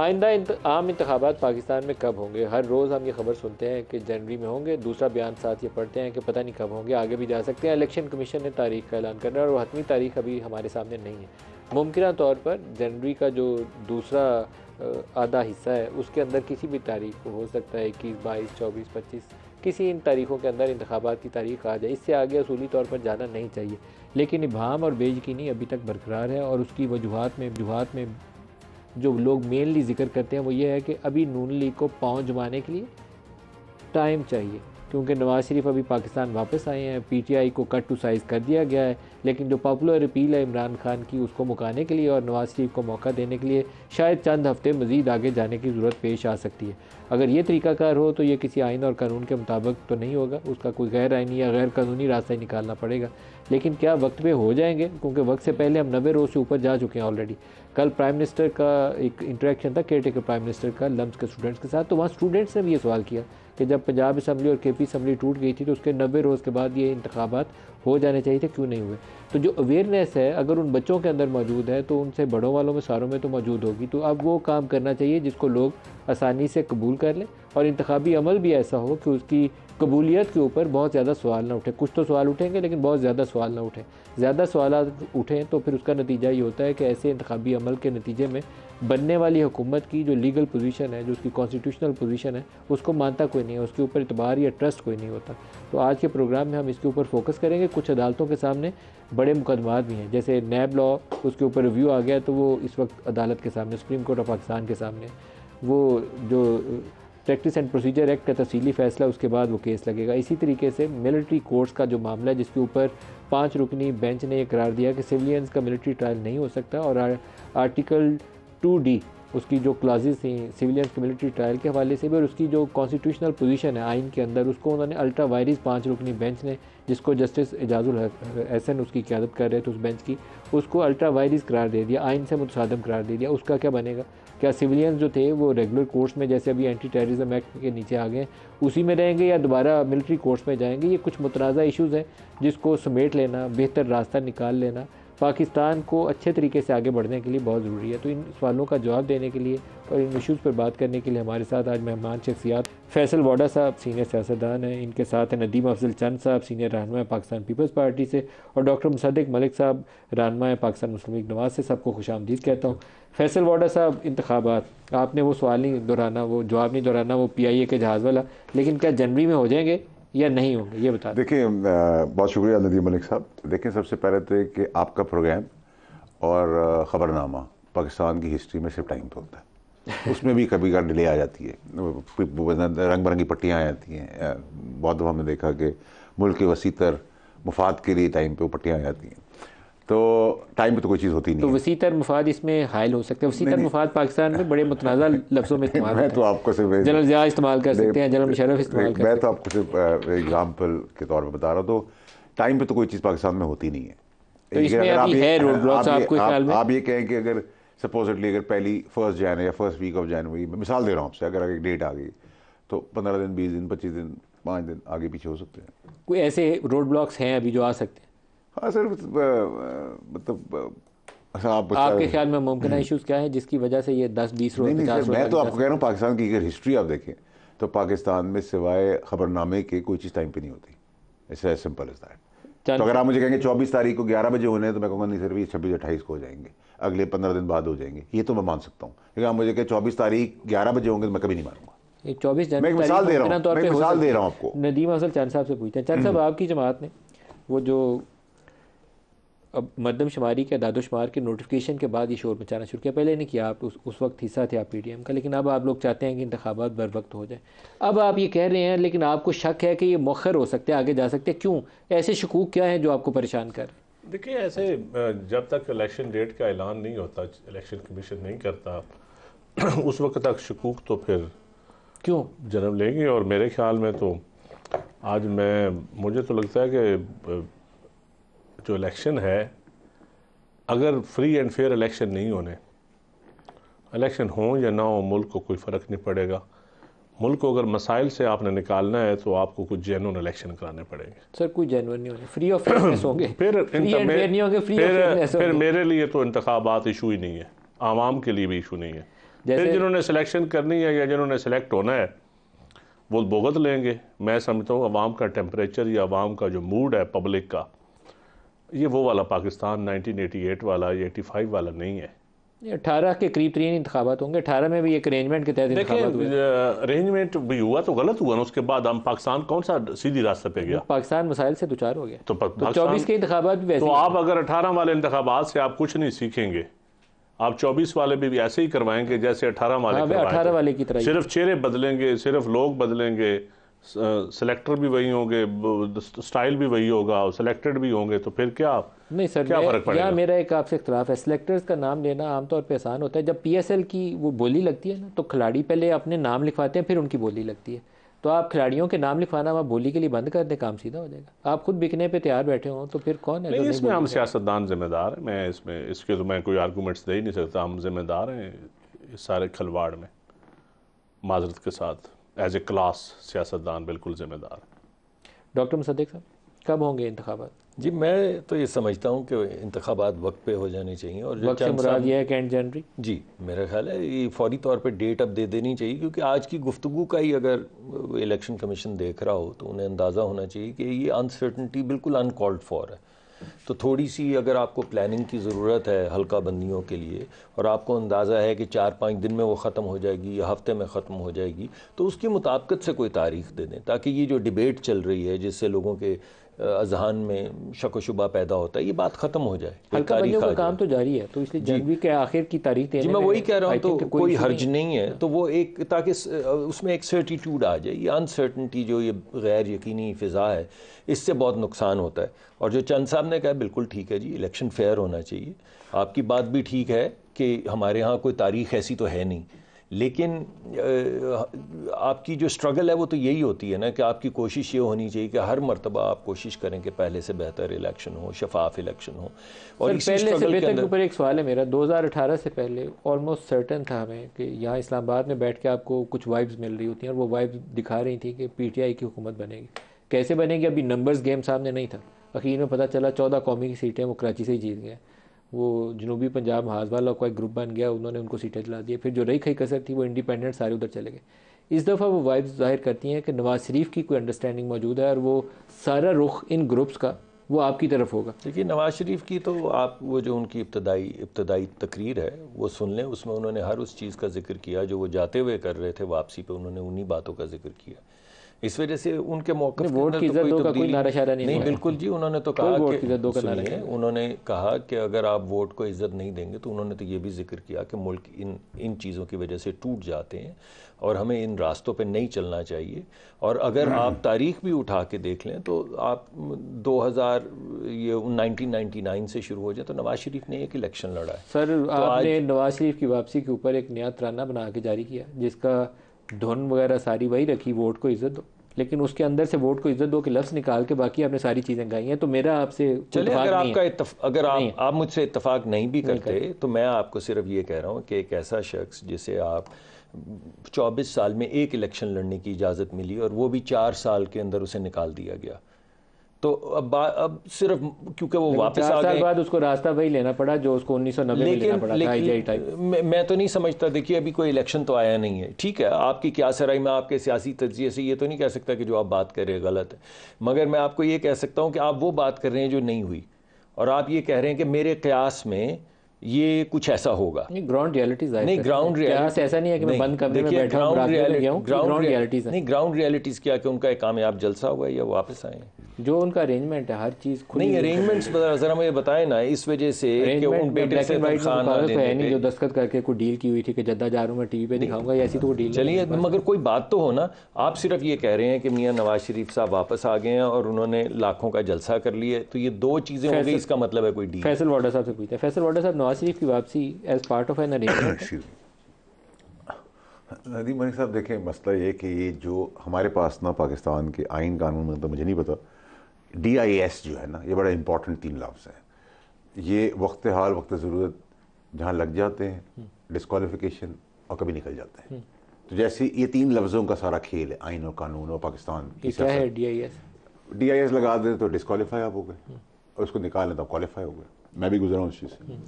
आइंदा आम इंतबात पाकिस्तान में कब होंगे हर रोज़ हम ये खबर सुनते हैं कि जनवरी में होंगे दूसरा बयान साथ ये पढ़ते हैं कि पता नहीं कब होंगे आगे भी जा सकते हैं इलेक्शन कमीशन ने तारीख का ऐलान करना है और हतमी तारीख अभी हमारे सामने नहीं है मुमकिन तौर पर जनवरी का जो दूसरा आधा हिस्सा है उसके अंदर किसी भी तारीख को हो सकता है इक्कीस बाईस चौबीस पच्चीस किसी इन तारीखों के अंदर इंतबात की तारीख आ जाए इससे आगे असूली तौर पर जाना नहीं चाहिए लेकिन इबाम और बेयकीनी अभी तक बरकरार है और उसकी वजूहत में वजूहत में जो लोग मेनली जिक्र करते हैं वो ये है कि अभी नून लीग को पाँव जमाने के लिए टाइम चाहिए क्योंकि नवाज़ शरीफ अभी पाकिस्तान वापस आए हैं पीटीआई को कट टू साइज़ कर दिया गया है लेकिन जो पॉपुलर अपील है इमरान खान की उसको मुकाने के लिए और नवाज़ शरीफ को मौका देने के लिए शायद चंद हफ्ते मज़ीद आगे जाने की ज़रूरत पेश आ सकती है अगर ये तरीकाकार हो तो ये किसी आइन और कानून के मुताबिक तो नहीं होगा उसका कोई गैर आइनी या गैर कानूनी रास्ता निकालना पड़ेगा लेकिन क्या वक्त पर हो जाएंगे क्योंकि वक्त से पहले हम नबे रोज़ से ऊपर जा चुके हैं ऑलरेडी कल प्राइम मिनिस्टर का एक इंटरेक्शन था केयर टेकर प्राइम मिनिस्टर का लम्स के स्टूडेंट्स के साथ तो वहाँ स्टूडेंट्स ने भी ये सवाल किया कि जब पंजाब असम्बली और के पी असम्बली टूट गई थी तो उसके नब्बे रोज़ के बाद ये इंतबात हो जाने चाहिए थे क्यों नहीं हुए तो जो अवेयरनेस है अगर उन बच्चों के अंदर मौजूद है तो उनसे बड़ों वालों में सारों में तो मौजूद होगी तो अब वो काम करना चाहिए जिसको लोग आसानी से कबूल कर लें और इंतबी अमल भी ऐसा हो कि उसकी कबूलियत के ऊपर बहुत ज़्यादा सवाल ना उठे कुछ तो सवाल उठेंगे लेकिन बहुत ज़्यादा सवाल ना उठें ज़्यादा सवाल उठें तो फिर उसका नतीजा ये होता है कि ऐसे इंतबी अमल के नतीजे में बनने वाली हुकूमत की जो लीगल पोजीशन है जो उसकी कॉन्स्टिट्यूशनल पोजीशन है उसको मानता कोई नहीं है उसके ऊपर इतबार या ट्रस्ट कोई नहीं होता तो आज के प्रोग्राम में हम इसके ऊपर फोकस करेंगे कुछ अदालतों के सामने बड़े मुकदमात भी हैं जैसे नैब लॉ उसके ऊपर रिव्यू आ गया तो वो इस वक्त अदालत के सामने सुप्रीम कोर्ट ऑफ पाकिस्तान के सामने वो जो प्रैक्टिस एंड प्रोसीजर एक्ट का तफसीली फ़ैसला उसके बाद वो केस लगेगा इसी तरीके से मिलिट्री कोर्ट्स का जो मामला है जिसके ऊपर पाँच रुकनी बेंच ने यह करार दिया कि सिविलियंस का मिलिट्री ट्रायल नहीं हो सकता और आर्टिकल टू डी उसकी जो क्लासेस थी सिविलियन मिलिट्री ट्रायल के हवाले से भी और उसकी जो कॉन्स्टिट्यूशनल पोजीशन है आइन के अंदर उसको उन्होंने अल्ट्रा वायरस पाँच रुकनी बेंच ने जिसको जस्टिस एजाजुल एहसन उसकी क्यादत कर रहे थे उस बेंच की उसको अल्ट्रा वायरस करार दे दिया आइन से मुतसादम करार दे दिया उसका क्या बनेगा क्या सिविलियंस जो थे वो रेगुलर कोर्स में जैसे अभी एंटी टेररिज्म एक्ट के नीचे आ गए उसी में रहेंगे या दोबारा मिलिट्री कोर्स में जाएंगे ये कुछ मुतनाज़ा इशूज़ हैं जिसको समेट लेना बेहतर रास्ता निकाल लेना पाकिस्तान को अच्छे तरीके से आगे बढ़ने के लिए बहुत ज़रूरी है तो इन सवालों का जवाब देने के लिए और इन इशूज़ पर बात करने के लिए हमारे साथ आज मेहमान शख्सियात फैसल वाडा साहब सीनियर सियासतदान हैं इनके साथ हैं नदीम अफजल चंद साहब सीनियर रहनमा पाकिस्तान पीपल्स पार्टी से और डॉक्टर मुसदक मलिक साहब रहनमा पाकिस्तान मुस्लिम नवाज से सबको खुश आमदीद कहता हूँ फैसल वाडा साहब इंतबात आपने वो सवाल नहीं दोहराना वो जवाब नहीं दोहराना वो पी आई ए के जहाज़ वाला लेकिन क्या जनवरी में हो जाएंगे या नहीं होंगे ये बता देखिए बहुत शुक्रिया नदीम मलिक साहब तो देखिए सबसे पहले तो एक कि आपका प्रोग्राम और ख़बरनामा पाकिस्तान की हिस्ट्री में सिर्फ टाइम पर होता है उसमें भी कभी कभी डिले आ जाती है रंग बिरंगी पट्टियाँ आ जाती हैं बहुत दफ़ा हमने देखा कि मुल्क के वसीतर मुफाद के लिए टाइम पर वो पट्टियाँ आ जाती हैं तो टाइम पर तो कोई चीज़ होती नहीं तो वसीतर मफाद इसमें हायल हो सकते हैं वसीतर मफाद पाकिस्तान में बड़े मतनाज़ा लफ्ज़ों में इस्तेमाल है तो आपको सिर्फ जनरल जहाँ इस्तेमाल कर सकते हैं जनरल मुशरफ इस्तेमाल मैं तो आपको सिर्फ एग्जाम्पल के तौर पर बता रहा हूँ तो टाइम पर तो कोई चीज़ पाकिस्तान में होती नहीं है तो आप ये कहें कि अगर सपोजली अगर पहली फर्स्ट जैन या फर्स्ट वीक ऑफ जनवरी मैं मिसाल दे रहा हूँ आपसे अगर आगे डेट आ गई तो पंद्रह दिन बीस दिन पच्चीस दिन पाँच दिन आगे पीछे हो सकते हैं कोई ऐसे रोड ब्लॉक्स हैं अभी जो आ सकते हैं हाँ सर मतलब अच्छा, आप आपके ख्याल में मुमकिन इश्यूज हम्म। क्या है जिसकी वजह से ये दस बीस रोज मैं तो आपको कह रहा हूँ पाकिस्तान की अगर हिस्ट्री आप देखें तो पाकिस्तान में सिवाय खबरनामे के कोई चीज़ टाइम पे नहीं होती it's as simple is that तो अगर आप मुझे कहेंगे चौबीस तारीख को ग्यारह बजे होने हैं तो मैं कहूँगा नहीं सर भी छब्बीस अट्ठाईस को हो जाएंगे अगले पंद्रह दिन बाद हो जाएंगे ये तो मैं मान सकता हूँ लेकिन आप मुझे कहें चौबीस तारीख ग्यारह बजे होंगे तो मैं कभी नहीं मानूंगा चौबीस जनवरी मिसाल दे रहा हूँ आपको नदीम असल चांद साहब से पूछते हैं चांद साहब हम्म। आपकी जमात ने वो जो अब मरदम शुमारी के दादोशुमार के नोटिफिकेशन के बाद ये शोर मचाना शुरू किया पहले नहीं किया आप उस, उस वक्त हिस्सा थे आप पी डी एम का लेकिन अब आप लोग चाहते हैं कि इंतबात बर वक्त हो जाए अब आप ये कह रहे हैं लेकिन आपको शक है कि ये मौखर हो सकते हैं आगे जा सकते हैं क्यों ऐसे शकूक क्या हैं जो आपको परेशान कर देखिए ऐसे जब तक इलेक्शन डेट का ऐलान नहीं होता इलेक्शन कमीशन नहीं करता उस वक्त तक शकूक तो फिर क्यों जन्म लेंगे और मेरे ख्याल में तो आज मैं मुझे तो लगता है कि जो इलेक्शन है अगर फ्री एंड फेयर इलेक्शन नहीं होने इलेक्शन हों या ना हो मुल्क को कोई फ़र्क नहीं पड़ेगा मुल्क को अगर मसाइल से आपने निकालना है तो आपको कुछ जैन इलेक्शन कराने पड़ेंगे सर कोई जैन नहीं होने फ्री ऑफ होंगे फिर फिर फिर मेरे लिए तो इंतबात इशू ही नहीं है आवाम के लिए भी इशू नहीं है फिर जिन्होंने सिलेक्शन करनी है या जिन्होंने सेलेक्ट होना है वो भुगत लेंगे मैं समझता हूँ आवाम का टेम्परेचर या आवाम का जो मूड है पब्लिक का ये वो वाला पाकिस्तान 1988 वाला ये 85 वाला नहीं है अठारह के करीब तरीन इंतबात होंगे अठारह में भी एक अरेंजमेंट के तहत अरेंजमेंट भी हुआ तो गलत हुआ ना उसके बाद हम पाकिस्तान कौन सा सीधी रास्ते पे गया पाकिस्तान मसाइल से दुचार तो हो गया तो, तो चौबीस के इंतबात भी तो आप अगर अठारह वाले इंतबात से आप कुछ नहीं सीखेंगे आप चौबीस वाले भी ऐसे ही करवाएंगे जैसे अठारह वाले हाँ, अठारह वाले की तरह सिर्फ चेहरे बदलेंगे सिर्फ लोग बदलेंगे सेलेक्टर uh, भी वही होंगे स्टाइल भी वही होगा सिलेक्टेड भी होंगे तो फिर क्या नहीं सर क्या फर्क पड़ेगा मेरा एक आपसे इख्तलाफ है सिलेक्टर्स का नाम लेना आमतौर पर आसान होता है जब एल की वो बोली लगती है ना तो खिलाड़ी पहले अपने नाम लिखवाते हैं फिर उनकी बोली लगती है तो आप खिलाड़ियों के नाम लिखवाना वहाँ बोली के लिए बंद कर दें काम सीधा हो जाएगा आप खुद बिकने पे तैयार बैठे हों तो फिर कौन है नहीं, इसमें हम सियासतदान जिम्मेदार हैं मैं इसमें इसके तो मैं कोई आर्गूमेंट्स दे ही नहीं सकता हम जिम्मेदार हैं इस सारे खलवाड़ में माजरत के साथ एज ए क्लास सियासतदान बिल्कुल ज़िम्मेदार डॉक्टर मुसद्दिक साहब कब होंगे इंतबात जी मैं तो ये समझता हूँ कि इंतबात वक्त पे हो जाने चाहिए और वक्त मुराद ये है कि एंड जनवरी जी मेरा ख्याल है ये फौरी तौर पे डेट अब दे देनी चाहिए क्योंकि आज की गुफ्तु का ही अगर इलेक्शन कमीशन देख रहा हो तो उन्हें अंदाज़ा होना चाहिए कि ये अनसर्टनटी बिल्कुल अनकॉल्ड फॉर है तो थोड़ी सी अगर आपको प्लानिंग की ज़रूरत है हल्का बंदियों के लिए और आपको अंदाज़ा है कि चार पाँच दिन में वो ख़त्म हो जाएगी या हफ्ते में ख़त्म हो जाएगी तो उसकी मुताबकत से कोई तारीख दे दें ताकि ये जो डिबेट चल रही है जिससे लोगों के अजहान में शक शुबा पैदा होता है ये बात ख़त्म हो जाए का काम तो जारी है तो इसलिए जनवरी के आखिर की तारीख जी मैं वही कह रहा हूँ तो कोई हर्ज नहीं है तो वो एक ताकि उसमें एक सर्टिट्यूड आ जाए ये अनसर्टनटी जो ये गैर यकीनी फ़िज़ा है इससे बहुत नुकसान होता है और जो चंद साहब ने कहा बिल्कुल ठीक है जी इलेक्शन फेयर होना चाहिए आपकी बात भी ठीक है कि हमारे यहाँ कोई तारीख ऐसी तो है नहीं लेकिन आपकी जो स्ट्रगल है वो तो यही होती है ना कि आपकी कोशिश ये होनी चाहिए कि हर मरतबा आप कोशिश करें कि पहले से बेहतर इलेक्शन हो शफाफ इलेक्शन हो और सर, पहले से बेहतर के ऊपर एक सवाल है मेरा 2018 से पहले ऑलमोस्ट सर्टन था हमें कि यहाँ इस्लामाबाद में बैठ के आपको कुछ वाइब्स मिल रही होती हैं और वो वाइब्स दिखा रही थी कि पी टी आई की हुकूमत बनेगी कैसे बनेगी अभी नंबर्स गेम सामने नहीं था अखीर में पता चला चौदह कौमी की सीटें वो कराची से ही जीत गए वो जनूबी पंजाब हाजवाला का एक ग्रुप बन गया उन्होंने उनको सीटें दिला दी फिर जो रही खई कसर थी वो इंडिपेंडेंट सारे उधर चले गए इस दफ़ा वो वाइब्स जाहिर करती हैं कि नवाज़ शरीफ की कोई अंडरस्टैंडिंग मौजूद है और वो सारा रुख इन ग्रुप्स का वो आपकी तरफ होगा देखिए नवाज़ शरीफ की तो आप वो जो उनकी इब्तदाई इब्तदाई तकरीर है वो सुन लें उसमें उन्होंने हर उस चीज़ का जिक्र किया जो वो जाते हुए कर रहे थे वापसी पर उन्होंने उन्हीं बातों का जिक्र किया इस वजह से उनके मौके वोट की तो इज्जत तो का कोई नारा नहीं, नहीं नहीं बिल्कुल जी उन्होंने तो कहा वोट की इज्जत का नारा उन्होंने कहा कि अगर आप वोट को इज्जत नहीं देंगे तो उन्होंने तो ये भी जिक्र किया कि मुल्क इन इन चीज़ों की वजह से टूट जाते हैं और हमें इन रास्तों पे नहीं चलना चाहिए और अगर हम्म। आप तारीख भी उठा के देख लें तो आप 2000 ये 1999 से शुरू हो जाए तो नवाज शरीफ ने एक इलेक्शन लड़ा है सर तो आपने नवाज शरीफ की वापसी के ऊपर एक नया तराना बना के जारी किया जिसका धुन वगैरह सारी वही रखी वोट को इज्जत दो लेकिन उसके अंदर से वोट को इज्जत दो के लफ्ज निकाल के बाकी आपने सारी चीजें गाई हैं तो मेरा आपसे चले अगर आपका अगर आप आप मुझसे इतफाक नहीं भी करते नहीं कर। तो मैं आपको सिर्फ ये कह रहा हूँ कि एक ऐसा शख्स जिसे आप 24 साल में एक इलेक्शन लड़ने की इजाज़त मिली और वो भी चार साल के अंदर उसे निकाल दिया गया तो अब अब सिर्फ क्योंकि वो वापस आ गए बाद उसको रास्ता वही लेना पड़ा जो उसको उन्नीस सौ नब्बे लेना पड़ा लेकिन, था मैं, मैं तो नहीं समझता देखिए अभी कोई इलेक्शन तो आया नहीं है ठीक है आपकी क्या सराय में आपके सियासी तजिए से ये तो नहीं कह सकता कि जो आप बात कर रहे हैं गलत है मगर मैं आपको ये कह सकता हूँ कि आप वो बात कर रहे हैं जो नहीं हुई और आप ये कह रहे हैं कि मेरे क्यास में ये कुछ ऐसा होगा नहीं ग्राउंड रियलिटीज क्या कि उनका एक कामयाब जलसा हुआ या वापस आए जो उनका अरेंजमेंट है हर चीज खुद नहीं अरेंजमेंट्स जरा मुझे बताएं ना इस वजह से कि उन बेटे से तो है नहीं जो दस्तखत करके कोई डील की हुई थी कि जद्दा जा रहा हूं मैं टीवी पे दिखाऊंगा ऐसी तो डील चलिए मगर कोई बात तो हो ना आप सिर्फ ये कह रहे हैं कि मियां नवाज शरीफ साहब वापस आ गए हैं और उन्होंने लाखों का जलसा कर लिया तो ये दो चीजें हो गई इसका मतलब है कोई डील फैसल वाडा साहब से पूछते हैं फैसल वाडा साहब नवाज शरीफ की वापसी as part of an Nadeem मनी साहब देखें मसला ये कि ये जो हमारे पास ना पाकिस्तान के आइन कानून में तो मुझे नहीं पता डी आई एस जो है ना ये बड़ा इंपॉर्टेंट तीन लफ्ज़ है ये वक्त हाल वक्त ज़रूरत जहाँ लग जाते हैं डिसकॉलीफिकेशन हम्म। और कभी निकल जाते हैं हम्म। तो जैसे ये तीन लफ्ज़ों का सारा खेल है आइन और कानून और पाकिस्तान की क्या है D I S D I S लगा दें तो डिसकॉलीफाई आप हो गए हम्म। और उसको निकालें तो क्वालिफाई हो गए मैं भी गुजरा हूँ उस चीज़ से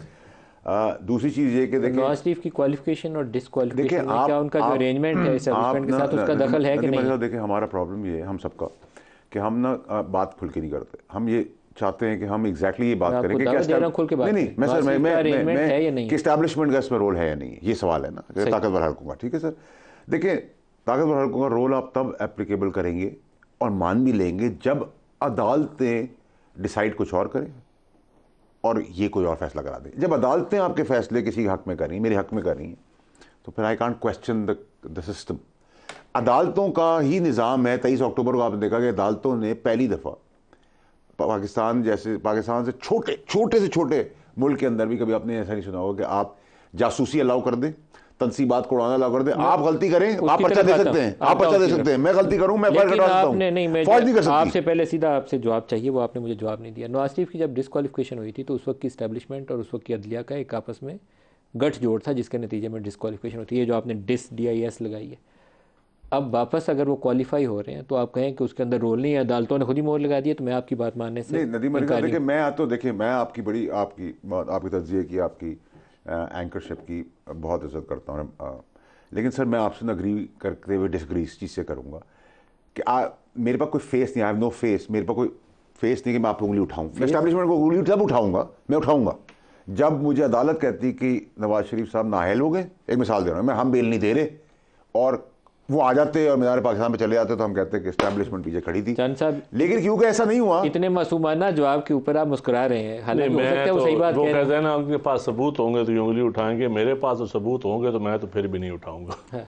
हाँ, दूसरी चीज ये देखिए नवाज शरीफ की क्वालिफिकेशन और डिसक्वालिफिकेशन में क्या उनका मतलब देखिए हमारा प्रॉब्लम ये है हम सबका कि हम ना बात खुल के नहीं करते हम ये चाहते हैं कि हम एग्जैक्टली ये बात करें कि क्या इस्टेब्लिशमेंट का इसमें रोल है या नहीं ये सवाल है ना ताकतवर हल्कों का ठीक है सर देखिए ताकतवर हल्कों का रोल आप तब एप्लीकेबल करेंगे और मान भी लेंगे जब अदालतें डिसाइड कुछ और करें और ये कोई और फैसला करा दे जब अदालतें आपके फैसले किसी हक में करी मेरे हक में हैं तो फिर I can't question the the system अदालतों का ही निज़ाम है तेईस अक्टूबर को आपने देखा कि अदालतों ने पहली दफ़ा पाकिस्तान जैसे पाकिस्तान से छोटे छोटे से छोटे मुल्क के अंदर भी कभी आपने ऐसा नहीं सुना होगा कि आप जासूसी अलाउ कर दें तनसीबात को उड़ाना लागू कर दे आप गलती करें आप पर्चा दे सकते हैं आप पर्चा दे सकते हैं मैं गलती करूं मैं फर्क हटा सकता हूं नहीं मैं फौज नहीं कर सकता आपसे पहले सीधा आपसे जवाब चाहिए वो आपने मुझे जवाब नहीं दिया नवाज शरीफ की जब डिस्कालिफिकेशन हुई थी तो उस वक्त की स्टैब्लिशमेंट और उस वक्त की अदलिया का एक आपस में गठजोड़ था जिसके नतीजे में डिस्कालिफिकेशन होती है जो आपने डिस डी आई एस लगाई है अब वापस अगर वो क्वालिफाई हो रहे हैं तो आप कहें कि उसके अंदर रोल नहीं है अदालतों ने खुद ही मोर लगा दिया तो मैं आपकी बात मानने से नहीं नदीम देखिए मैं तो देखिए मैं आपकी बड़ी आपकी आपकी तजिए की आपकी एंकरशिप की बहुत इज्जत करता हूँ लेकिन सर मैं आपसे अग्री करते हुए डिसग्री इस चीज़ से करूँगा कि आ, मेरे पास कोई फेस नहीं आई हैव नो फेस मेरे पास कोई फेस नहीं कि मैं आपको उंगली उठाऊँ मैं स्टैब्लिशमेंट को उंगली जब उठाऊँगा मैं उठाऊँगा जब मुझे अदालत कहती कि नवाज शरीफ साहब नाहल हो गए एक मिसाल दे रहा हूँ मैं हम बेल नहीं दे रहे और वो आ जाते और मीनार पाकिस्तान में चले जाते तो हम कहते कि इस्टेब्लिशमेंट पीछे खड़ी थी साहब लेकिन क्योंकि ऐसा नहीं हुआ इतने मासूमाना जवाब के ऊपर आप मुस्कुरा रहे हैं तो, सही बात वो कहते हैं ना उनके पास सबूत होंगे तो उंगली उठाएंगे मेरे पास तो सबूत होंगे तो मैं तो फिर भी नहीं उठाऊंगा हाँ।